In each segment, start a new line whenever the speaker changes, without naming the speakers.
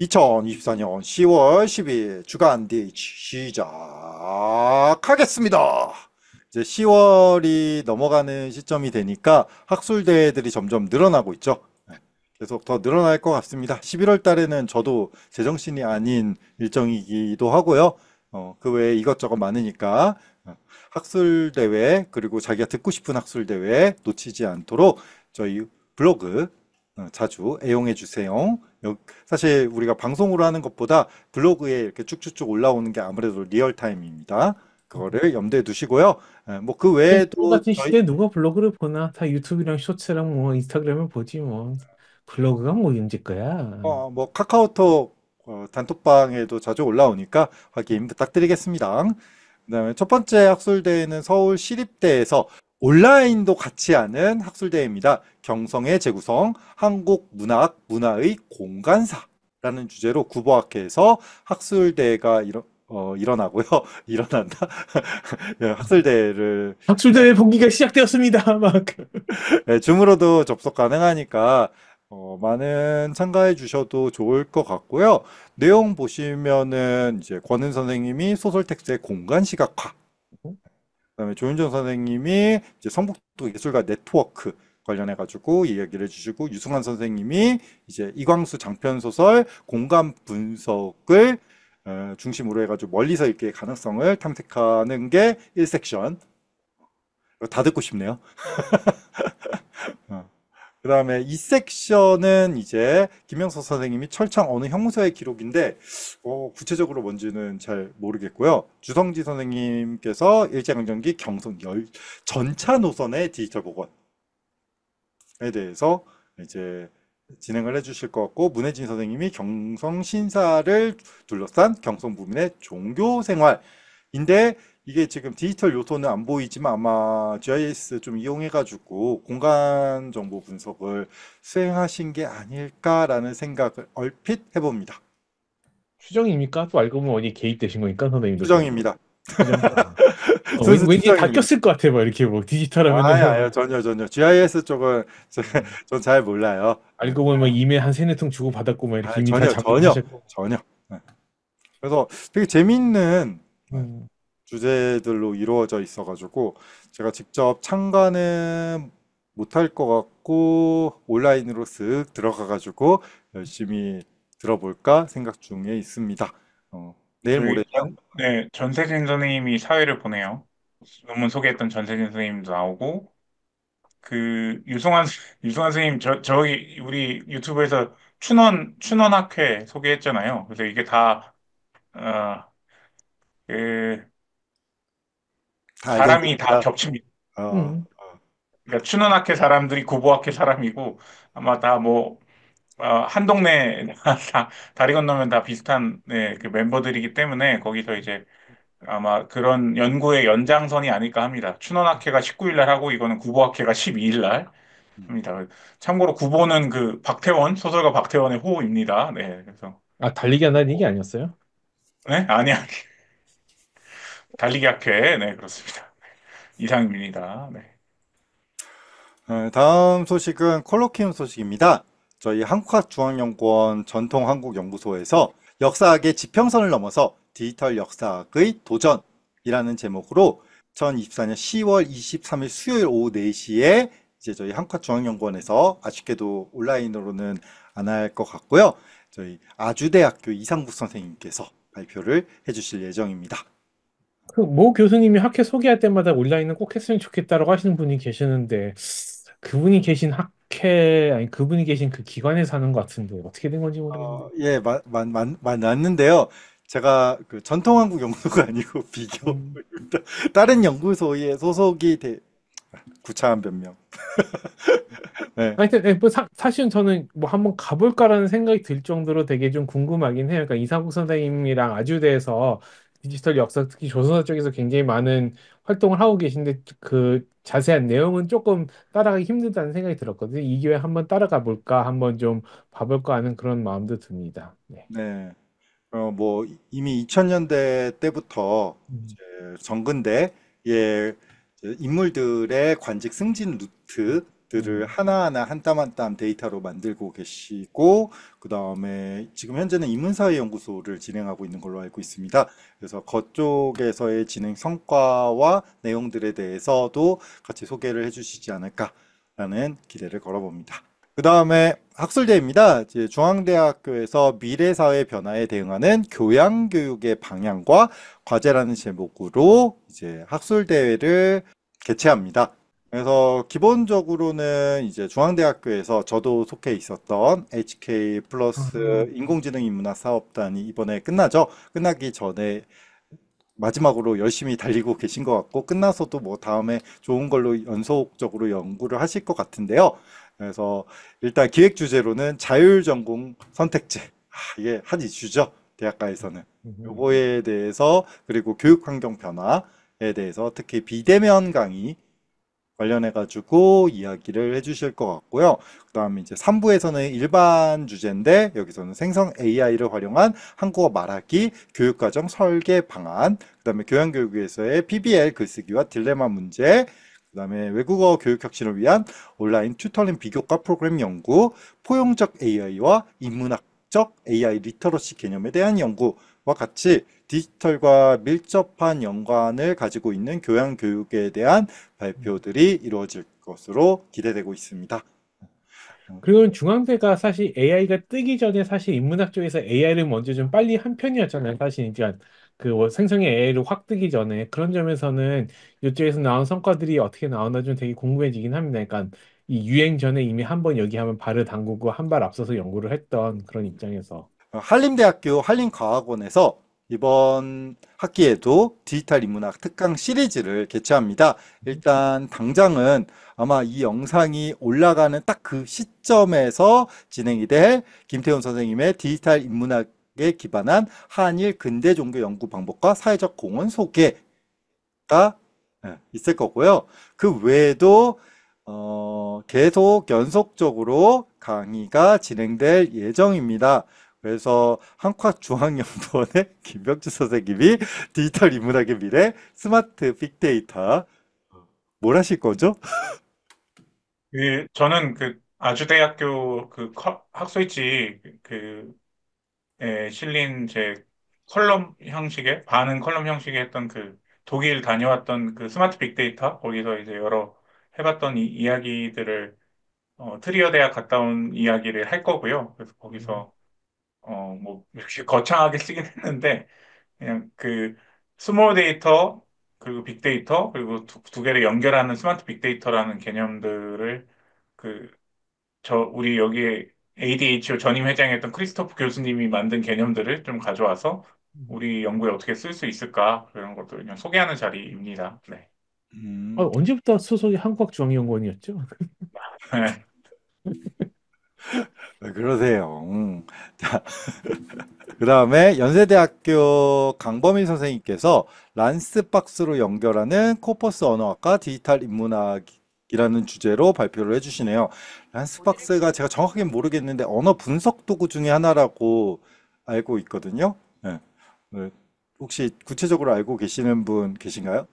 2024년 10월 12일 주간 DH 시작하겠습니다. 이제 10월이 넘어가는 시점이 되니까 학술 대회들이 점점 늘어나고 있죠. 네. 계속 더 늘어날 것 같습니다. 11월 달에는 저도 제정신이 아닌 일정이기도 하고요. 어, 그 외에 이것저것 많으니까 어, 학술 대회 그리고 자기가 듣고 싶은 학술 대회 놓치지 않도록 저희 블로그 어, 자주 애용해 주세요. 사실 우리가 방송으로 하는 것보다 블로그에 이렇게 쭉쭉쭉 올라오는 게 아무래도 리얼타임입니다. 그거를 염두에 두시고요. 예, 뭐그 외에도 뭐 같은 저희...
누가 블로그를 보나 다 유튜브랑 쇼츠랑 뭐 인스타그램을 보지 뭐 블로그가 뭐 임질
거야. 어, 뭐 카카오톡 어, 단톡방에도 자주 올라오니까 확인 부탁드리겠습니다. 그다음에 첫 번째 학술대회는 서울 시립대에서 온라인도 같이 하는 학술대회입니다. 경성의 재구성, 한국 문학, 문화의 공간사라는 주제로 구보학회에서 학술대회가 이런 어, 일어나고요. 일어난다. 학술대회를.
학술대회 복귀가 시작되었습니다. 막.
네, 줌으로도 접속 가능하니까, 어, 많은 참가해 주셔도 좋을 것 같고요. 내용 보시면은 이제 권은 선생님이 소설 텍스트의 공간 시각화. 그다음에 조윤정 선생님이 이제 성북도 예술가 네트워크 관련해 가지고 이야기를 해주시고 유승환 선생님이 이제 이광수 장편 소설 공감 분석을 어, 중심으로 해가지고 멀리서 읽기의 가능성을 탐색하는 게 1섹션. 다 듣고 싶네요. 어. 그 다음에 이 섹션은 이제 김영석 선생님이 철창 어느 형무소의 기록인데 어, 구체적으로 뭔지는 잘 모르겠고요. 주성지 선생님께서 일제강점기 경성 열 전차 노선의 디지털 복원에 대해서 이제 진행을 해주실 것 같고 문혜진 선생님이 경성 신사를 둘러싼 경성 부민의 종교 생활인데 이게 지금 디지털 요소는 안 보이지만 아마 GIS 좀 이용해가지고 공간 정보 분석을 수행하신 게 아닐까라는 생각을 얼핏 해봅니다.
추정입니까? 또 알고 보면 어디 개입되신 거니까 선생님도. 추정입니다.
어, 왠, 왠지 다 꼈을
것 같아, 막 뭐 이렇게 뭐 디지털하면. 아 아니, 전혀, 전혀. GIS 쪽은 전 잘 몰라요. 알고 보면 막 뭐 이메일 한 세네 통 주고 받았고 막 뭐 이렇게 아, 전혀, 전혀,
전혀. 네. 그래서 되게 재밌는 음. 주제들로 이루어져 있어가지고 제가 직접 참가는 못할 것 같고 온라인으로 쓱 들어가가지고 열심히 들어볼까 생각 중에 있습니다. 어, 내일 모레
네, 전세진 선생님이 사회를 보내요. 논문 소개했던 전세진 선생님도 나오고 그 유성환 유성환 선생님 저 저희 우리 유튜브에서 춘원 춘원 학회 소개했잖아요. 그래서 이게 다 어, 그다 사람이 다 겹칩니다. 어, 음. 어. 그러니까 춘원학회 사람들이 구보학회 사람이고 아마 다뭐 어, 한 동네 다 다리 건너면 다 비슷한 네, 그 멤버들이기 때문에 거기서 이제 아마 그런 연구의 연장선이 아닐까 합니다. 춘원학회가 19일 날 하고 이거는 구보학회가 12일 날 합니다. 참고로 구보는 그 박태원 소설가 박태원의 호입니다. 네, 그래서
아 달리기 한다는 얘기 아니었어요?
네, 아니 아니. 달리기 학회. 네, 그렇습니다. 네, 이상입니다. 네.
네, 다음 소식은 콜로키움 소식입니다. 저희 한국학중앙연구원 전통한국연구소에서 역사학의 지평선을 넘어서 디지털 역사학의 도전이라는 제목으로 2024년 10월 23일 수요일 오후 4시에 이제 저희 한국학중앙연구원에서 아쉽게도 온라인으로는 안 할 것 같고요. 저희 아주대학교 이상국 선생님께서 발표를 해주실 예정입니다.
그모 교수님이 학회 소개할 때마다 온라인은 꼭 했으면 좋겠다라고 하시는 분이 계시는데 그분이 계신 학회 아니 그분이 계신 그 기관에 사는 것 같은데
어떻게 된 건지 모르겠는데. 어, 예, 마, 마, 마, 맞는데요. 제가 그 전통 한국 연구소가 아니고 비교입니다. 음. 다른 연구소에 소속이 돼 구차한 변명.
네. 하여튼 네, 예, 뭐 사, 사 실은 저는 뭐 한번 가볼까라는 생각이 들 정도로 되게 좀 궁금하긴 해요. 그러니까 이상국 선생님이랑 아주대에서 디지털 역사, 특히 조선사 쪽에서 굉장히 많은 활동을 하고 계신데 그 자세한 내용은 조금 따라가기 힘들다는 생각이 들었거든요. 이 기회에 한번 따라가 볼까, 한번 좀 봐볼까 하는 그런 마음도 듭니다.
네. 네. 어, 뭐 이미 2000년대 때부터 음. 이제 정근대의 예, 인물들의 관직 승진 루트 것들을 음. 하나하나 한 땀 한 땀 데이터로 만들고 계시고 그 다음에 지금 현재는 인문사회연구소를 진행하고 있는 걸로 알고 있습니다. 그래서 그쪽에서의 진행 성과와 내용들에 대해서도 같이 소개를 해주시지 않을까라는 기대를 걸어봅니다. 그 다음에 학술대입니다. 중앙대학교에서 미래사회 변화에 대응하는 교양교육의 방향과 과제라는 제목으로 이제 학술대회를 개최합니다. 그래서 기본적으로는 이제 중앙대학교에서 저도 속해 있었던 HK 플러스 음. 인공지능 인문학 사업단이 이번에 끝나죠. 끝나기 전에 마지막으로 열심히 달리고 계신 것 같고 끝나서도 뭐 다음에 좋은 걸로 연속적으로 연구를 하실 것 같은데요. 그래서 일단 기획 주제로는 자율 전공 선택제. 아, 이게 한 이슈죠. 대학가에서는. 음. 요거에 대해서 그리고 교육 환경 변화에 대해서 특히 비대면 강의 관련해 가지고 이야기를 해주실 것 같고요. 그 다음에 이제 3부에서는 일반 주제인데 여기서는 생성 AI를 활용한 한국어 말하기 교육과정 설계 방안 그 다음에 교양교육에서의 PBL 글쓰기와 딜레마 문제 그 다음에 외국어 교육 혁신을 위한 온라인 튜터링 비교과 프로그램 연구 포용적 AI와 인문학적 AI 리터러시 개념에 대한 연구와 같이 디지털과 밀접한 연관을 가지고 있는 교양 교육에 대한 발표들이 이루어질 것으로 기대되고 있습니다.
그리고 중앙대가 사실 AI가 뜨기 전에 사실 인문학 쪽에서 AI를 먼저 좀 빨리 한 편이었잖아요. 사실 이제 그 생성의 AI를 확 뜨기 전에 그런 점에서는 이쪽에서 나온 성과들이 어떻게 나오나 좀 되게 궁금해지긴 합니다. 그러니까 이 유행 전에
이미 한 번 여기 하면 발을 담그고 한 발 앞서서 연구를 했던 그런 입장에서 한림대학교 한림과학원에서 이번 학기에도 디지털 인문학 특강 시리즈를 개최합니다. 일단 당장은 아마 이 영상이 올라가는 딱 그 시점에서 진행이 될 김태훈 선생님의 디지털 인문학에 기반한 한일 근대 종교 연구 방법과 사회적 공헌 소개가 예, 있을 거고요. 그 외에도 어, 계속 연속적으로 강의가 진행될 예정입니다. 그래서 한국학중앙연구원의 김병주 선생님이 디지털 인문학의 미래 스마트 빅데이터 뭘 하실 거죠?
예, 저는 그 아주대학교 그 학술지 그에 그, 예, 실린 제 컬럼 형식의 반응 컬럼 형식의 했던 그 독일 다녀왔던 그 스마트 빅데이터 거기서 이제 여러 해봤던 이, 야기들을 어, 트리어 대학 갔다 온 이야기를 할 거고요. 그래서 거기서 음. 어, 뭐, 역시 거창하게 쓰긴 했는데, 그냥 그, 스몰 데이터, 그리고 빅데이터, 그리고 두, 두 개를 연결하는 스마트 빅데이터라는 개념들을 그, 저, 우리 여기에 ADHO 전임 회장이었던 크리스토프 교수님이 만든 개념들을 좀 가져와서 음. 우리 연구에 어떻게 쓸 수 있을까, 그런 것들 그냥 소개하는 자리입니다.
네. 음. 아, 언제부터 수석이 한국학중앙연구원이었죠?
네. 네, 그러세요. 음. 자, 그 다음에 연세대학교 강범일 선생님께서 란스박스로 연결하는 코퍼스 언어학과 디지털 인문학이라는 주제로 발표를 해주시네요. 란스박스가 제가 정확하게 모르겠는데 언어 분석 도구 중에 하나라고 알고 있거든요. 네. 네. 혹시 구체적으로 알고 계시는 분 계신가요?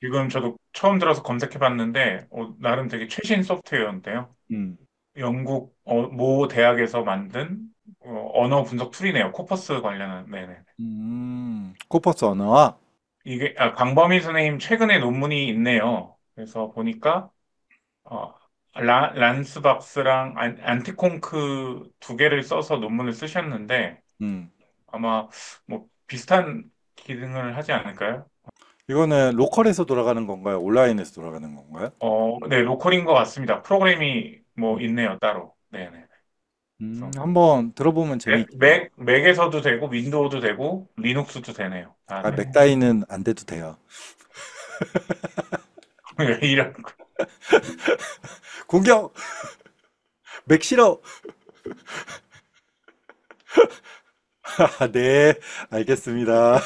지금 저도 처음 들어서 검색해봤는데 어, 나름 되게 최신 소프트웨어인데요. 음. 영국 어, 모 대학에서 만든 어, 언어 분석 툴이네요. 코퍼스 관련한 네네. 네, 네.
음, 코퍼스 언어와
이게 아, 광범위 선생님 최근에 논문이 있네요. 그래서 보니까 어, 라, 란스박스랑 안, 티콩크두 개를 써서 논문을 쓰셨는데 음, 아마 뭐 비슷한 기능을 하지 않을까요?
이거는 로컬에서 돌아가는 건가요? 온라인에서 돌아가는 건가요? 어, 네, 로컬인
것 같습니다. 프로그램이 뭐 있네요 따로. 네네.
음, 한번 들어보면 맥, 재미겠다 맥,
맥에서도 되고 윈도우도 되고 리눅스도 되네요. 다 아, 아, 네
맥다이는 안 돼도 돼요. 왜 이런 거. 공격! 맥 싫어! 네, 알겠습니다.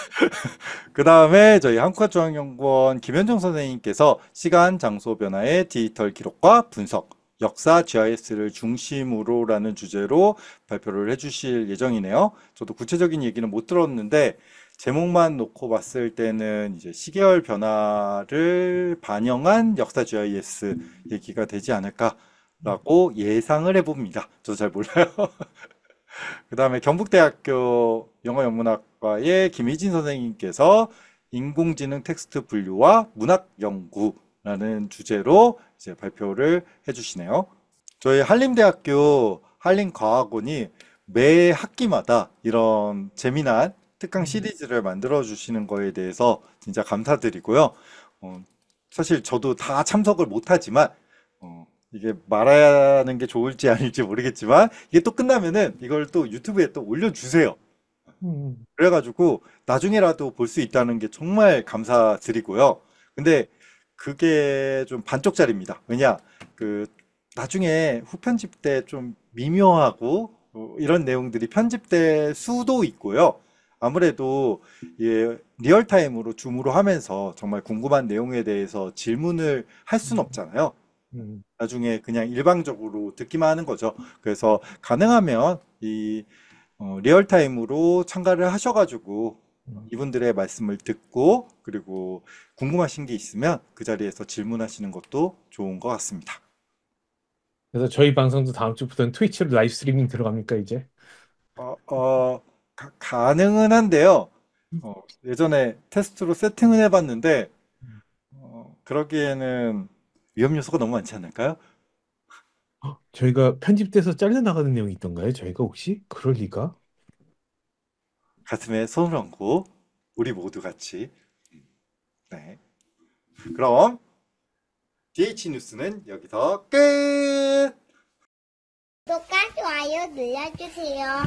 그 다음에 저희 한국학중앙연구원 김현정 선생님께서 시간, 장소 변화의 디지털 기록과 분석 역사 GIS를 중심으로라는 주제로 발표를 해주실 예정이네요. 저도 구체적인 얘기는 못 들었는데 제목만 놓고 봤을 때는 이제 시계열 변화를 반영한 역사 GIS 얘기가 되지 않을까라고 예상을 해봅니다. 저도 잘 몰라요. 그 다음에 경북대학교 영어영문학과의 김희진 선생님께서 인공지능 텍스트 분류와 문학 연구 라는 주제로 이제 발표를 해주시네요. 저희 한림대학교 한림과학원이 매 학기마다 이런 재미난 특강 음. 시리즈를 만들어 주시는 거에 대해서 진짜 감사드리고요. 어, 사실 저도 다 참석을 못하지만 어, 이게 말하는 게 좋을지 아닐지 모르겠지만 이게 또 끝나면은 이걸 또 유튜브에 또 올려주세요. 음. 그래가지고 나중에라도 볼 수 있다는 게 정말 감사드리고요. 근데 그게 좀 반쪽짜리입니다. 왜냐 그 나중에 후편집 때 좀 미묘하고 이런 내용들이 편집될 수도 있고요. 아무래도 예, 리얼타임으로 줌으로 하면서 정말 궁금한 내용에 대해서 질문을 할 수는 없잖아요. 음. 나중에 그냥 일방적으로 듣기만 하는 거죠. 그래서 가능하면 이 어, 리얼타임으로 참가를 하셔가지고 음. 이분들의 말씀을 듣고 그리고 궁금하신 게 있으면 그 자리에서 질문하시는 것도 좋은 것 같습니다.
그래서 저희 방송도 다음 주부터는 트위치로 라이브 스트리밍 들어갑니까 이제?
어, 어 가, 능은 한데요. 음. 어, 예전에 테스트로 세팅을 해봤는데 음. 어, 그러기에는 위험 요소가 너무 많지 않을까요?
저희가 편집돼서 잘려 나가는 내용이 있던가요? 저희가 혹시 그럴 리가?
가슴에 손을 얹고 우리 모두 같이 네. 그럼 DH 뉴스는 여기서 끝.
구독과 좋아요 눌러주세요.